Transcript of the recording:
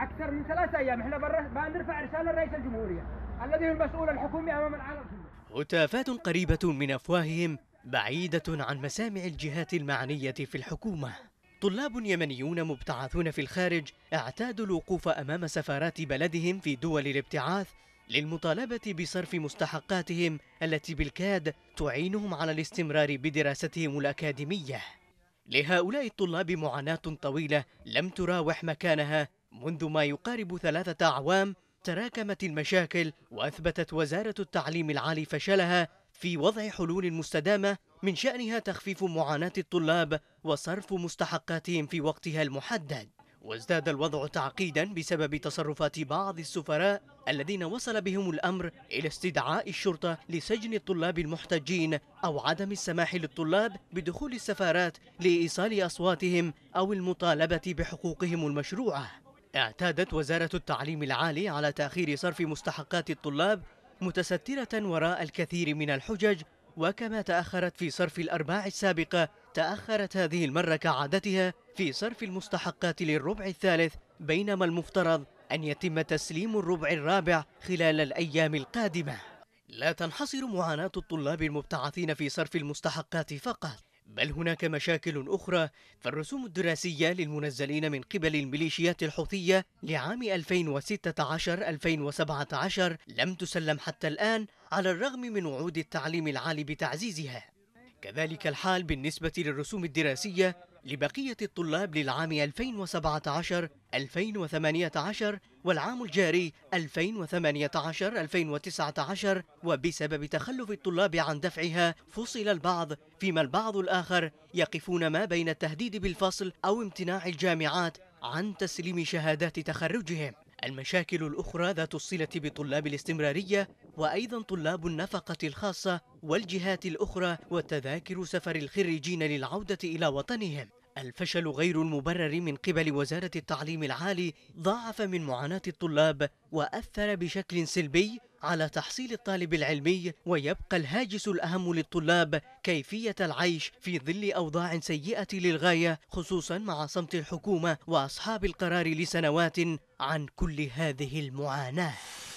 اكثر من ثلاثة ايام احنا بنرفع رسالة لرئيس الجمهورية الذي هو المسؤول الحكومي امام العالم كله هتافات قريبة من افواههم بعيدة عن مسامع الجهات المعنية في الحكومة طلاب يمنيون مبتعثون في الخارج اعتادوا الوقوف امام سفارات بلدهم في دول الابتعاث للمطالبة بصرف مستحقاتهم التي بالكاد تعينهم على الاستمرار بدراستهم الأكاديمية. لهؤلاء الطلاب معاناة طويلة لم تراوح مكانها منذ ما يقارب ثلاثة أعوام تراكمت المشاكل وأثبتت وزارة التعليم العالي فشلها في وضع حلول مستدامة من شأنها تخفيف معاناة الطلاب وصرف مستحقاتهم في وقتها المحدد وازداد الوضع تعقيدا بسبب تصرفات بعض السفراء الذين وصل بهم الأمر إلى استدعاء الشرطة لسجن الطلاب المحتجين أو عدم السماح للطلاب بدخول السفارات لإيصال أصواتهم أو المطالبة بحقوقهم المشروعة اعتادت وزارة التعليم العالي على تأخير صرف مستحقات الطلاب متسترة وراء الكثير من الحجج وكما تأخرت في صرف الأرباع السابقة تأخرت هذه المرة كعادتها في صرف المستحقات للربع الثالث بينما المفترض أن يتم تسليم الربع الرابع خلال الأيام القادمة لا تنحصر معاناة الطلاب المبتعثين في صرف المستحقات فقط بل هناك مشاكل أخرى فالرسوم الدراسية للمنزلين من قبل الميليشيات الحوثية لعام 2016-2017 لم تسلم حتى الآن على الرغم من وعود التعليم العالي بتعزيزها كذلك الحال بالنسبة للرسوم الدراسية لبقية الطلاب للعام 2017-2018 والعام الجاري 2018-2019 وبسبب تخلف الطلاب عن دفعها فصل البعض فيما البعض الآخر يقفون ما بين التهديد بالفصل أو امتناع الجامعات عن تسليم شهادات تخرجهم المشاكل الأخرى ذات الصلة بطلاب الاستمرارية وأيضا طلاب النفقة الخاصة والجهات الأخرى وتذاكر سفر الخريجين للعودة إلى وطنهم الفشل غير المبرر من قبل وزارة التعليم العالي ضاعف من معاناة الطلاب وأثر بشكل سلبي على تحصيل الطالب العلمي ويبقى الهاجس الأهم للطلاب كيفية العيش في ظل أوضاع سيئة للغاية خصوصا مع صمت الحكومة وأصحاب القرار لسنوات عن كل هذه المعاناة